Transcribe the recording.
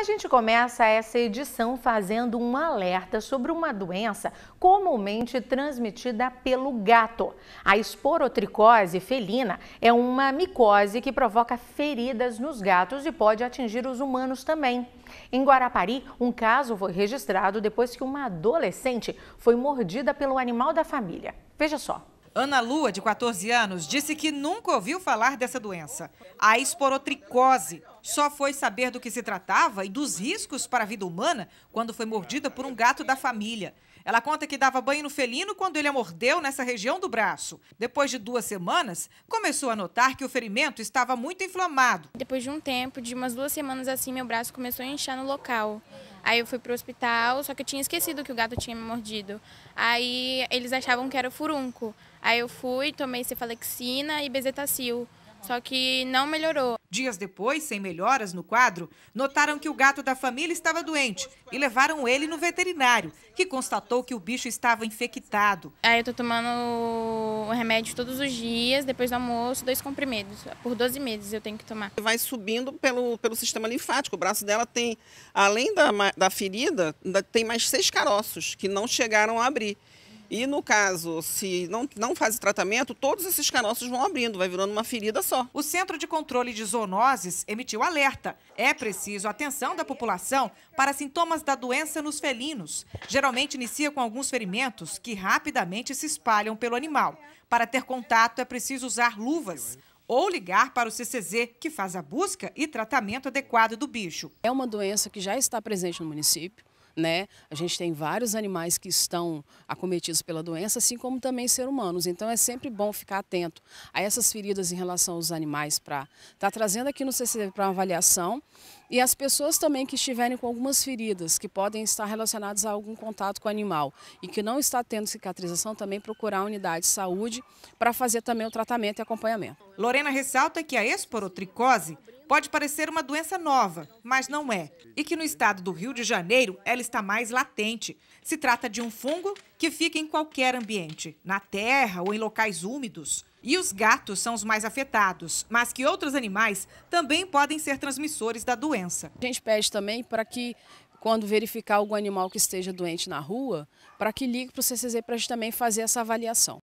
A gente começa essa edição fazendo um alerta sobre uma doença comumente transmitida pelo gato. A esporotricose felina é uma micose que provoca feridas nos gatos e pode atingir os humanos também. Em Guarapari, um caso foi registrado depois que uma adolescente foi mordida pelo animal da família. Veja só. Ana Lua, de 14 anos, disse que nunca ouviu falar dessa doença, a esporotricose, só foi saber do que se tratava e dos riscos para a vida humana quando foi mordida por um gato da família. Ela conta que dava banho no felino quando ele a mordeu nessa região do braço. Depois de duas semanas, começou a notar que o ferimento estava muito inflamado. Depois de um tempo, de umas duas semanas assim, meu braço começou a inchar no local. Aí eu fui para o hospital, só que eu tinha esquecido que o gato tinha me mordido. Aí eles achavam que era furunco. Aí eu fui, tomei cefalexina e bezetacil. Só que não melhorou. Dias depois, sem melhoras no quadro, notaram que o gato da família estava doente e levaram ele no veterinário, que constatou que o bicho estava infectado. Aí eu tô tomando o remédio todos os dias, depois do almoço, dois comprimidos. Por 12 meses eu tenho que tomar. Vai subindo pelo, pelo sistema linfático. O braço dela tem, além da, da ferida, tem mais seis caroços que não chegaram a abrir. E no caso, se não, não faz o tratamento, todos esses canossos vão abrindo, vai virando uma ferida só. O Centro de Controle de Zoonoses emitiu alerta. É preciso atenção da população para sintomas da doença nos felinos. Geralmente inicia com alguns ferimentos que rapidamente se espalham pelo animal. Para ter contato, é preciso usar luvas ou ligar para o CCZ, que faz a busca e tratamento adequado do bicho. É uma doença que já está presente no município né? A gente tem vários animais que estão acometidos pela doença, assim como também ser humanos. Então é sempre bom ficar atento a essas feridas em relação aos animais para estar tá trazendo aqui no CCD para avaliação. E as pessoas também que estiverem com algumas feridas que podem estar relacionadas a algum contato com o animal e que não está tendo cicatrização, também procurar a unidade de saúde para fazer também o tratamento e acompanhamento. Lorena ressalta que a esporotricose pode parecer uma doença nova, mas não é. E que no estado do Rio de Janeiro ela está mais latente. Se trata de um fungo que fica em qualquer ambiente, na terra ou em locais úmidos. E os gatos são os mais afetados, mas que outros animais também podem ser transmissores da doença. A gente pede também para que quando verificar algum animal que esteja doente na rua, para que ligue para o CCZ para a gente também fazer essa avaliação.